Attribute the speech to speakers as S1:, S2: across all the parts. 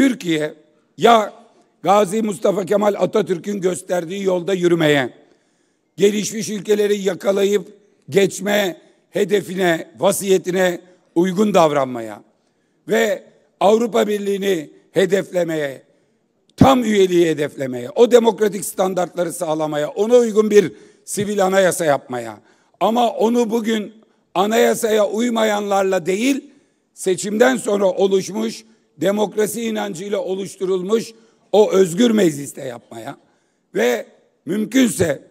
S1: Türkiye ya Gazi Mustafa Kemal Atatürk'ün gösterdiği yolda yürümeye, gelişmiş ülkeleri yakalayıp geçme hedefine, vasiyetine uygun davranmaya ve Avrupa Birliği'ni hedeflemeye, tam üyeliği hedeflemeye, o demokratik standartları sağlamaya, ona uygun bir sivil anayasa yapmaya ama onu bugün anayasaya uymayanlarla değil, seçimden sonra oluşmuş demokrasi inancıyla oluşturulmuş o özgür mecliste yapmaya ve mümkünse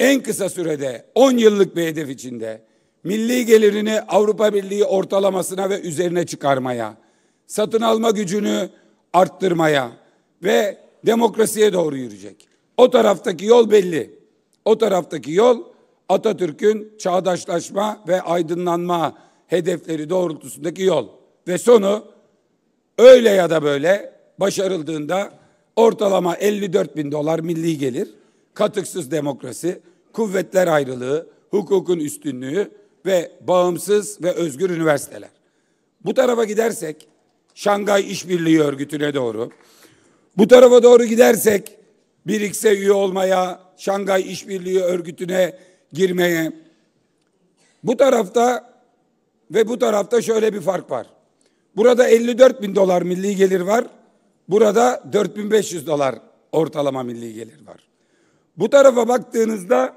S1: en kısa sürede 10 yıllık bir hedef içinde milli gelirini Avrupa Birliği ortalamasına ve üzerine çıkarmaya, satın alma gücünü arttırmaya ve demokrasiye doğru yürüyecek. O taraftaki yol belli. O taraftaki yol Atatürk'ün çağdaşlaşma ve aydınlanma hedefleri doğrultusundaki yol ve sonu öyle ya da böyle başarıldığında ortalama 54 bin dolar milli gelir, katıksız demokrasi, kuvvetler ayrılığı, hukukun üstünlüğü ve bağımsız ve özgür üniversiteler. Bu tarafa gidersek Şangay İşbirliği Örgütü'ne doğru, bu tarafa doğru gidersek BRICS'e üye olmaya, Şangay İşbirliği Örgütü'ne girmeye, bu tarafta ve bu tarafta şöyle bir fark var. Burada 54 bin dolar milli gelir var. Burada 4500 dolar ortalama milli gelir var. Bu tarafa baktığınızda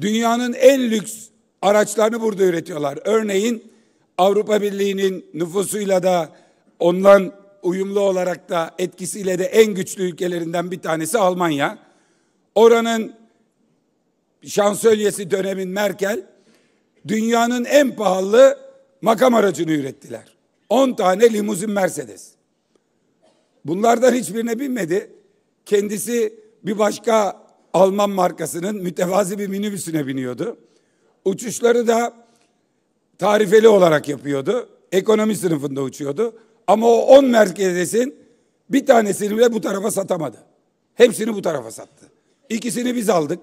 S1: dünyanın en lüks araçlarını burada üretiyorlar. Örneğin Avrupa Birliği'nin nüfusuyla da ondan uyumlu olarak da etkisiyle de en güçlü ülkelerinden bir tanesi Almanya. Oranın şansölyesi dönemin Merkel dünyanın en pahalı makam aracını ürettiler. 10 tane limuzin Mercedes. Bunlardan hiçbirine binmedi. Kendisi bir başka Alman markasının mütevazi bir minibüsüne biniyordu. Uçuşları da tarifeli olarak yapıyordu. Ekonomi sınıfında uçuyordu. Ama o 10 Mercedes'in bir tanesini bile bu tarafa satamadı. Hepsini bu tarafa sattı. İkisini biz aldık.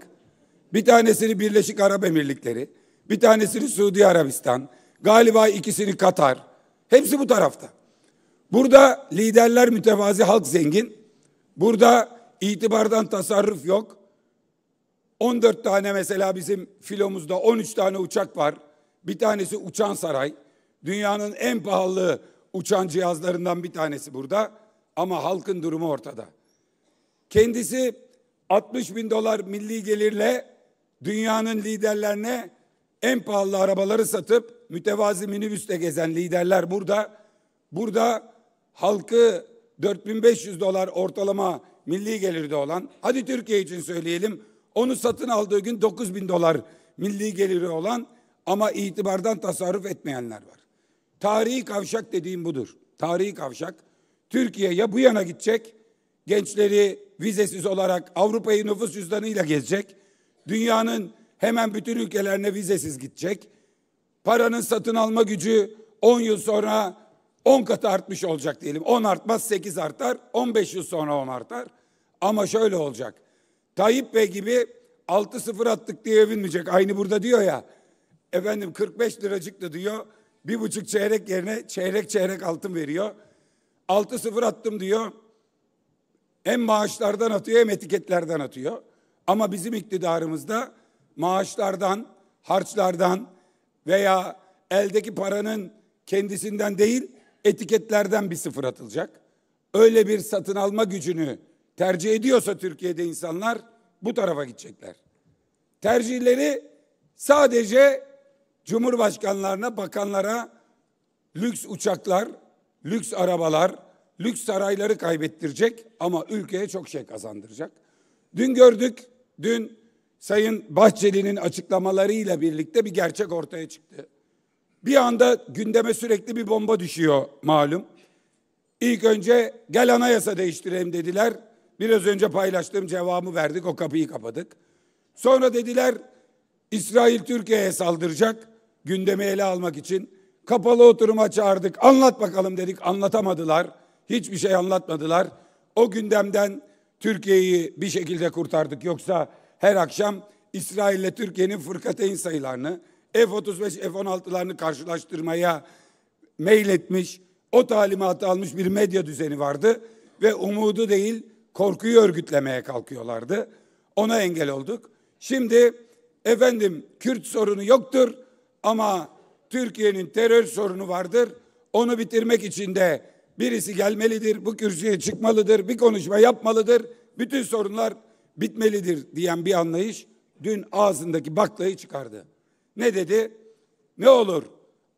S1: Bir tanesini Birleşik Arap Emirlikleri, bir tanesini Suudi Arabistan, Galiba ikisini Katar. Hepsi bu tarafta. Burada liderler mütevazi, halk zengin. Burada itibardan tasarruf yok. 14 tane mesela bizim filomuzda 13 tane uçak var. Bir tanesi uçan saray. Dünyanın en pahalı uçan cihazlarından bir tanesi burada. Ama halkın durumu ortada. Kendisi 60 bin dolar milli gelirle dünyanın liderlerine en pahalı arabaları satıp mütevazi minibüste gezen liderler burada. Burada halkı 4500 dolar ortalama milli gelirde olan, hadi Türkiye için söyleyelim, onu satın aldığı gün 9000 dolar milli geliri olan ama itibardan tasarruf etmeyenler var. Tarihi kavşak dediğim budur. Tarihi kavşak. Türkiye ya bu yana gidecek, gençleri vizesiz olarak Avrupa'yı nüfus cüzdanıyla gezecek, dünyanın hemen bütün ülkelerine vizesiz gidecek, paranın satın alma gücü 10 yıl sonra 10 katı artmış olacak diyelim. 10 artmaz 8 artar, 15 yıl sonra 10 artar. Ama şöyle olacak. Tayyip Bey gibi 6-0 attık diye övünmeyecek. Aynı burada diyor ya. Efendim 45 liracık diyor. Bir buçuk çeyrek yerine çeyrek çeyrek altın veriyor. 6-0 attım diyor. Hem maaşlardan atıyor hem etiketlerden atıyor. Ama bizim iktidarımızda maaşlardan, harçlardan, veya eldeki paranın kendisinden değil etiketlerden bir sıfır atılacak. Öyle bir satın alma gücünü tercih ediyorsa Türkiye'de insanlar bu tarafa gidecekler. Tercihleri sadece cumhurbaşkanlarına, bakanlara lüks uçaklar, lüks arabalar, lüks sarayları kaybettirecek ama ülkeye çok şey kazandıracak. Dün gördük, dün Sayın Bahçeli'nin açıklamalarıyla birlikte bir gerçek ortaya çıktı. Bir anda gündeme sürekli bir bomba düşüyor malum. İlk önce gel anayasa değiştirelim dediler. Biraz önce paylaştığım cevabı verdik, o kapıyı kapadık. Sonra dediler İsrail Türkiye'ye saldıracak gündemi ele almak için. Kapalı oturuma çağırdık, anlat bakalım dedik, anlatamadılar. Hiçbir şey anlatmadılar. O gündemden Türkiye'yi bir şekilde kurtardık. Yoksa her akşam İsrail ile Türkiye'nin fırkateyn sayılarını, F-35, F-16'larını karşılaştırmaya mail etmiş, o talimatı almış bir medya düzeni vardı ve umudu değil korkuyu örgütlemeye kalkıyorlardı. Ona engel olduk. Şimdi efendim Kürt sorunu yoktur ama Türkiye'nin terör sorunu vardır. Onu bitirmek için de birisi gelmelidir, bu kürsüye çıkmalıdır, bir konuşma yapmalıdır. Bütün sorunlar bitmelidir diyen bir anlayış dün ağzındaki baklayı çıkardı. Ne dedi? Ne olur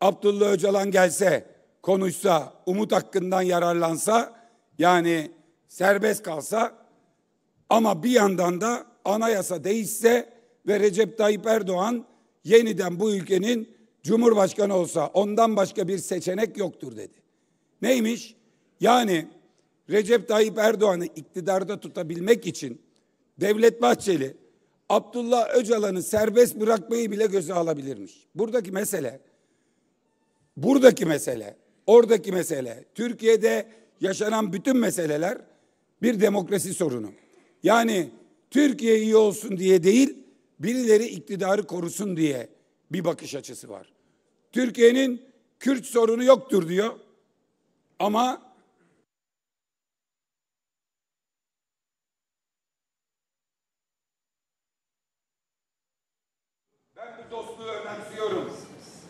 S1: Abdullah Öcalan gelse, konuşsa, umut hakkından yararlansa yani serbest kalsa ama bir yandan da anayasa değişse ve Recep Tayyip Erdoğan yeniden bu ülkenin Cumhurbaşkanı olsa ondan başka bir seçenek yoktur dedi. Neymiş? Yani Recep Tayyip Erdoğan'ı iktidarda tutabilmek için Devlet Bahçeli Abdullah Öcalan'ı serbest bırakmayı bile göze alabilirmiş. Buradaki mesele buradaki mesele, oradaki mesele, Türkiye'de yaşanan bütün meseleler bir demokrasi sorunu. Yani Türkiye iyi olsun diye değil, birileri iktidarı korusun diye bir bakış açısı var. Türkiye'nin Kürt sorunu yoktur diyor. Ama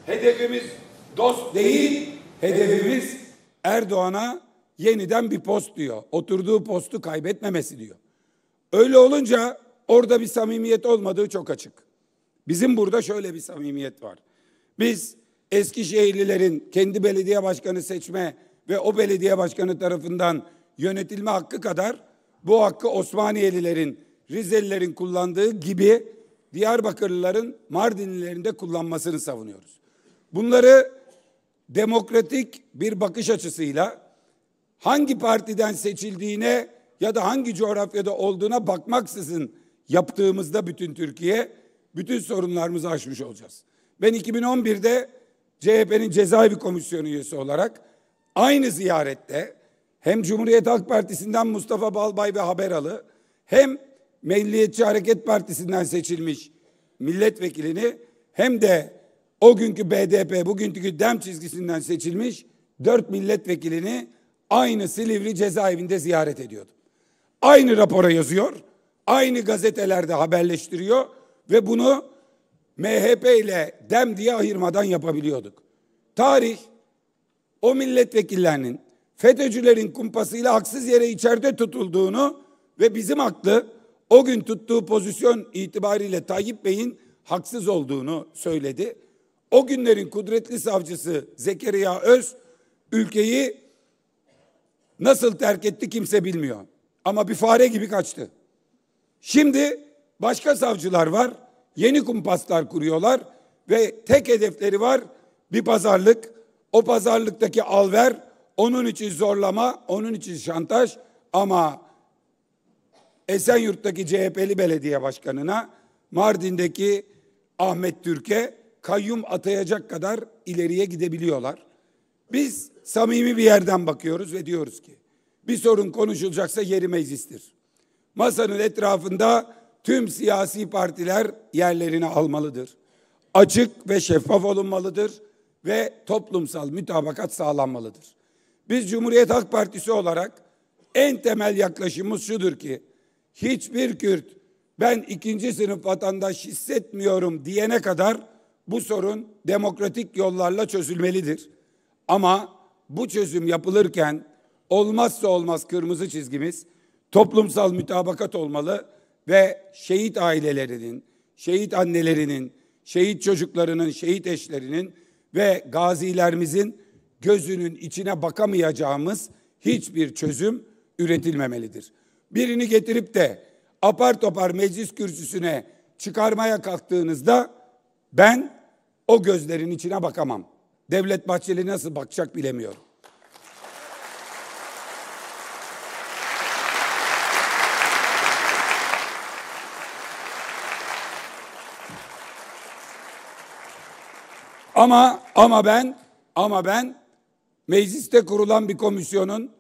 S1: Hedefimiz dost değil, hedefimiz Erdoğan'a yeniden bir post diyor. Oturduğu postu kaybetmemesi diyor. Öyle olunca orada bir samimiyet olmadığı çok açık. Bizim burada şöyle bir samimiyet var. Biz Eskişehirlilerin kendi belediye başkanı seçme ve o belediye başkanı tarafından yönetilme hakkı kadar bu hakkı Osmaniyelilerin, Rizelilerin kullandığı gibi Diyarbakırlıların, Mardinlilerin de kullanmasını savunuyoruz. Bunları demokratik bir bakış açısıyla hangi partiden seçildiğine ya da hangi coğrafyada olduğuna bakmaksızın yaptığımızda bütün Türkiye bütün sorunlarımızı aşmış olacağız. Ben 2011'de CHP'nin cezaevi komisyonu üyesi olarak aynı ziyarette hem Cumhuriyet Halk Partisi'nden Mustafa Balbay ve Haberalı hem Milliyetçi Hareket Partisi'nden seçilmiş milletvekilini hem de o günkü BDP bugünkü dem çizgisinden seçilmiş dört milletvekilini aynı Silivri cezaevinde ziyaret ediyordu. Aynı rapora yazıyor, aynı gazetelerde haberleştiriyor ve bunu MHP ile dem diye ayırmadan yapabiliyorduk. Tarih o milletvekillerinin FETÖ'cülerin kumpasıyla haksız yere içeride tutulduğunu ve bizim aklı o gün tuttuğu pozisyon itibariyle Tayyip Bey'in haksız olduğunu söyledi. O günlerin kudretli savcısı Zekeriya Öz ülkeyi nasıl terk etti kimse bilmiyor. Ama bir fare gibi kaçtı. Şimdi başka savcılar var. Yeni kumpaslar kuruyorlar ve tek hedefleri var bir pazarlık. O pazarlıktaki al-ver, onun için zorlama, onun için şantaj ama Esenyurt'taki CHP'li belediye başkanına, Mardin'deki Ahmet Türk'e kayyum atayacak kadar ileriye gidebiliyorlar. Biz samimi bir yerden bakıyoruz ve diyoruz ki bir sorun konuşulacaksa yeri meclistir. Masanın etrafında tüm siyasi partiler yerlerini almalıdır. Açık ve şeffaf olunmalıdır ve toplumsal mütabakat sağlanmalıdır. Biz Cumhuriyet Halk Partisi olarak en temel yaklaşımımız şudur ki hiçbir Kürt ben ikinci sınıf vatandaş hissetmiyorum diyene kadar bu sorun demokratik yollarla çözülmelidir. Ama bu çözüm yapılırken olmazsa olmaz kırmızı çizgimiz toplumsal mütabakat olmalı ve şehit ailelerinin, şehit annelerinin, şehit çocuklarının, şehit eşlerinin ve gazilerimizin gözünün içine bakamayacağımız hiçbir çözüm üretilmemelidir. Birini getirip de apar topar meclis kürsüsüne çıkarmaya kalktığınızda ben o gözlerin içine bakamam. Devlet Bahçeli nasıl bakacak bilemiyorum. Ama ama ben ama ben mecliste kurulan bir komisyonun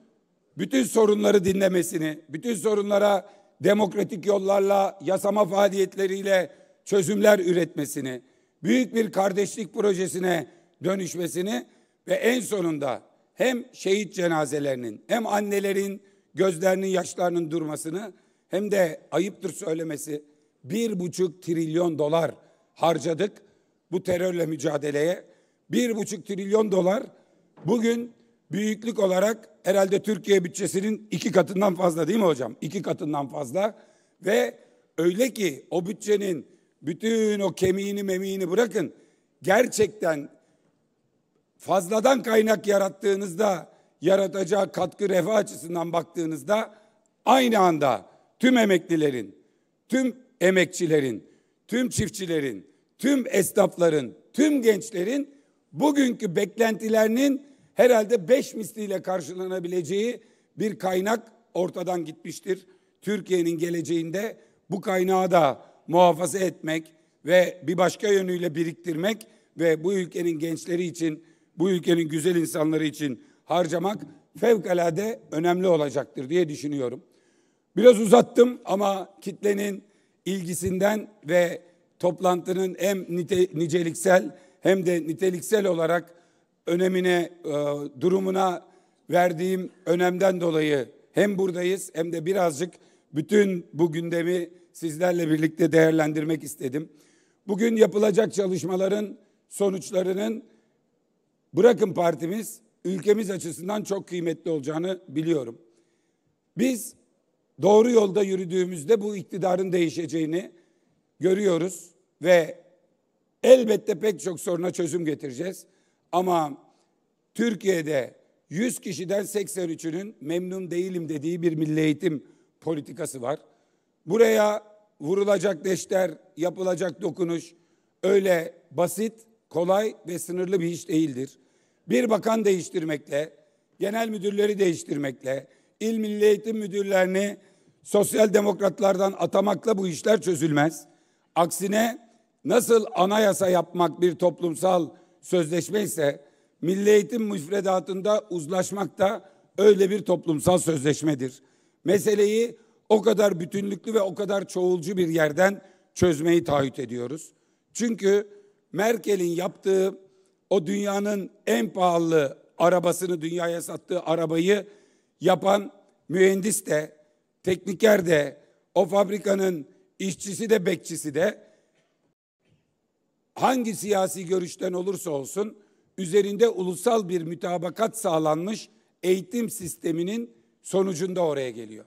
S1: bütün sorunları dinlemesini, bütün sorunlara demokratik yollarla, yasama faaliyetleriyle çözümler üretmesini, büyük bir kardeşlik projesine dönüşmesini ve en sonunda hem şehit cenazelerinin hem annelerin gözlerinin yaşlarının durmasını hem de ayıptır söylemesi bir buçuk trilyon dolar harcadık bu terörle mücadeleye. Bir buçuk trilyon dolar bugün büyüklük olarak herhalde Türkiye bütçesinin iki katından fazla değil mi hocam? İki katından fazla ve öyle ki o bütçenin bütün o kemiğini memiğini bırakın. Gerçekten fazladan kaynak yarattığınızda yaratacağı katkı refah açısından baktığınızda aynı anda tüm emeklilerin, tüm emekçilerin, tüm çiftçilerin, tüm esnafların, tüm gençlerin bugünkü beklentilerinin herhalde beş misliyle karşılanabileceği bir kaynak ortadan gitmiştir. Türkiye'nin geleceğinde bu kaynağı da muhafaza etmek ve bir başka yönüyle biriktirmek ve bu ülkenin gençleri için, bu ülkenin güzel insanları için harcamak fevkalade önemli olacaktır diye düşünüyorum. Biraz uzattım ama kitlenin ilgisinden ve toplantının hem nite, niceliksel hem de niteliksel olarak önemine, e, durumuna verdiğim önemden dolayı hem buradayız hem de birazcık bütün bu gündemi sizlerle birlikte değerlendirmek istedim. Bugün yapılacak çalışmaların sonuçlarının bırakın partimiz ülkemiz açısından çok kıymetli olacağını biliyorum. Biz doğru yolda yürüdüğümüzde bu iktidarın değişeceğini görüyoruz ve elbette pek çok soruna çözüm getireceğiz. Ama Türkiye'de 100 kişiden 83'ünün memnun değilim dediği bir milli eğitim politikası var. Buraya vurulacak deşler, yapılacak dokunuş öyle basit, kolay ve sınırlı bir iş değildir. Bir bakan değiştirmekle, genel müdürleri değiştirmekle, il milli eğitim müdürlerini sosyal demokratlardan atamakla bu işler çözülmez. Aksine nasıl anayasa yapmak bir toplumsal sözleşme ise milli eğitim müfredatında uzlaşmak da öyle bir toplumsal sözleşmedir meseleyi o kadar bütünlüklü ve o kadar çoğulcu bir yerden çözmeyi taahhüt ediyoruz. Çünkü Merkel'in yaptığı o dünyanın en pahalı arabasını dünyaya sattığı arabayı yapan mühendis de, tekniker de, o fabrikanın işçisi de, bekçisi de hangi siyasi görüşten olursa olsun üzerinde ulusal bir mütabakat sağlanmış eğitim sisteminin sonucunda oraya geliyor.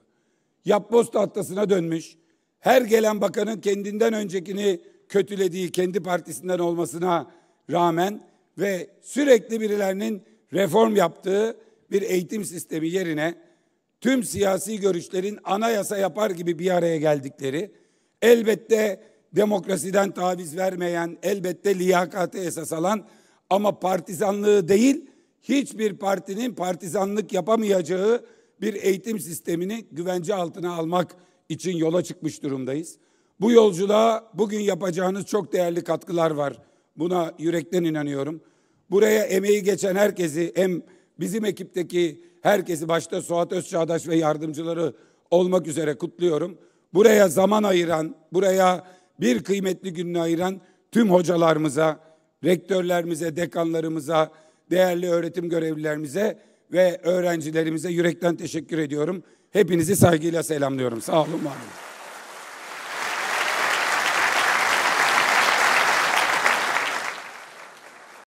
S1: Yapboz tahtasına dönmüş. Her gelen bakanın kendinden öncekini kötülediği kendi partisinden olmasına rağmen ve sürekli birilerinin reform yaptığı bir eğitim sistemi yerine tüm siyasi görüşlerin anayasa yapar gibi bir araya geldikleri, elbette demokrasiden taviz vermeyen, elbette liyakati esas alan ama partizanlığı değil, hiçbir partinin partizanlık yapamayacağı bir eğitim sistemini güvence altına almak için yola çıkmış durumdayız. Bu yolculuğa bugün yapacağınız çok değerli katkılar var. Buna yürekten inanıyorum. Buraya emeği geçen herkesi hem bizim ekipteki herkesi başta Suat Özçağdaş ve yardımcıları olmak üzere kutluyorum. Buraya zaman ayıran, buraya bir kıymetli gününü ayıran tüm hocalarımıza, rektörlerimize, dekanlarımıza, değerli öğretim görevlilerimize ve öğrencilerimize yürekten teşekkür ediyorum. Hepinizi saygıyla selamlıyorum. Sağ olun, var olun.